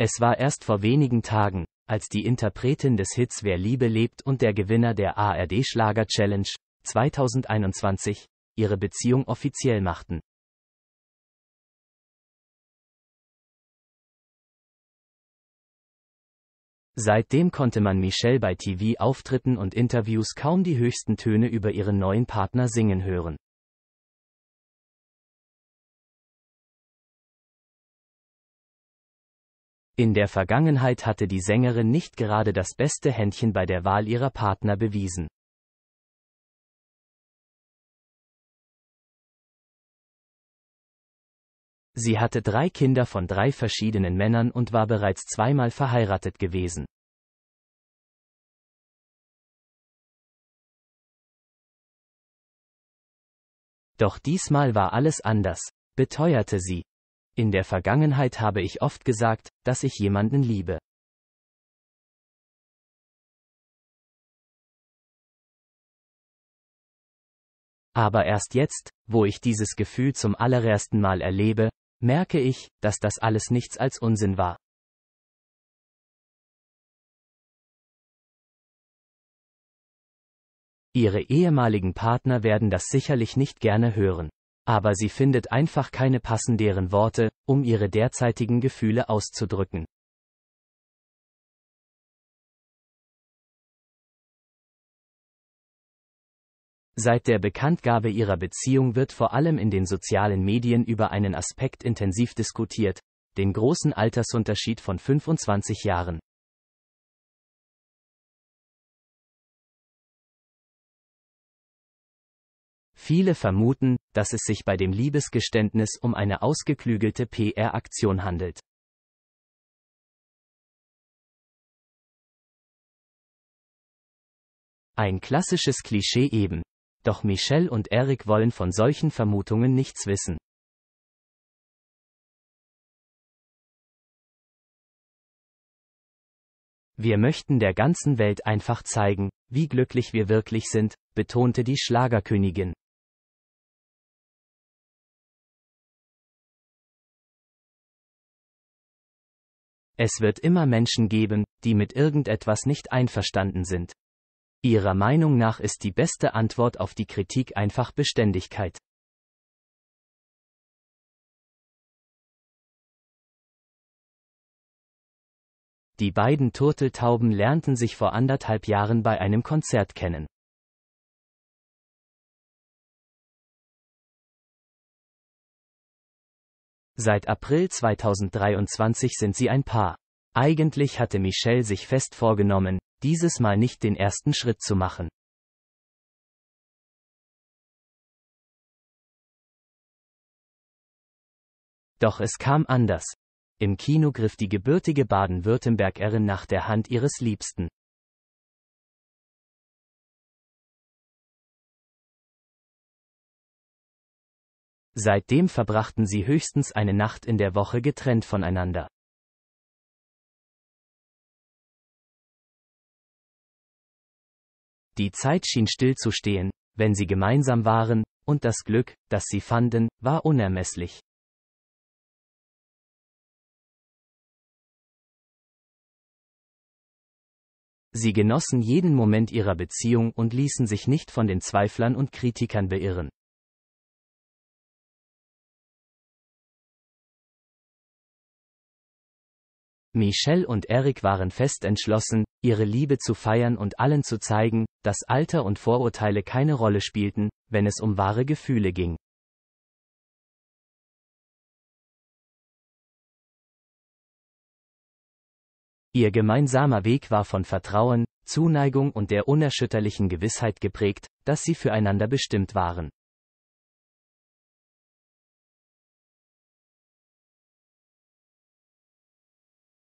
Es war erst vor wenigen Tagen, als die Interpretin des Hits Wer Liebe lebt und der Gewinner der ARD Schlager Challenge 2021 ihre Beziehung offiziell machten. Seitdem konnte man Michelle bei TV-Auftritten und Interviews kaum die höchsten Töne über ihren neuen Partner singen hören. In der Vergangenheit hatte die Sängerin nicht gerade das beste Händchen bei der Wahl ihrer Partner bewiesen. Sie hatte drei Kinder von drei verschiedenen Männern und war bereits zweimal verheiratet gewesen. Doch diesmal war alles anders, beteuerte sie. In der Vergangenheit habe ich oft gesagt, dass ich jemanden liebe. Aber erst jetzt, wo ich dieses Gefühl zum allerersten Mal erlebe, merke ich, dass das alles nichts als Unsinn war. Ihre ehemaligen Partner werden das sicherlich nicht gerne hören aber sie findet einfach keine passenderen Worte, um ihre derzeitigen Gefühle auszudrücken. Seit der Bekanntgabe ihrer Beziehung wird vor allem in den sozialen Medien über einen Aspekt intensiv diskutiert, den großen Altersunterschied von 25 Jahren. Viele vermuten, dass es sich bei dem Liebesgeständnis um eine ausgeklügelte PR-Aktion handelt. Ein klassisches Klischee eben. Doch Michelle und Eric wollen von solchen Vermutungen nichts wissen. Wir möchten der ganzen Welt einfach zeigen, wie glücklich wir wirklich sind, betonte die Schlagerkönigin. Es wird immer Menschen geben, die mit irgendetwas nicht einverstanden sind. Ihrer Meinung nach ist die beste Antwort auf die Kritik einfach Beständigkeit. Die beiden Turteltauben lernten sich vor anderthalb Jahren bei einem Konzert kennen. Seit April 2023 sind sie ein Paar. Eigentlich hatte Michelle sich fest vorgenommen, dieses Mal nicht den ersten Schritt zu machen. Doch es kam anders. Im Kino griff die gebürtige Baden-Württembergerin nach der Hand ihres Liebsten. Seitdem verbrachten sie höchstens eine Nacht in der Woche getrennt voneinander. Die Zeit schien stillzustehen, wenn sie gemeinsam waren, und das Glück, das sie fanden, war unermesslich. Sie genossen jeden Moment ihrer Beziehung und ließen sich nicht von den Zweiflern und Kritikern beirren. Michelle und Eric waren fest entschlossen, ihre Liebe zu feiern und allen zu zeigen, dass Alter und Vorurteile keine Rolle spielten, wenn es um wahre Gefühle ging. Ihr gemeinsamer Weg war von Vertrauen, Zuneigung und der unerschütterlichen Gewissheit geprägt, dass sie füreinander bestimmt waren.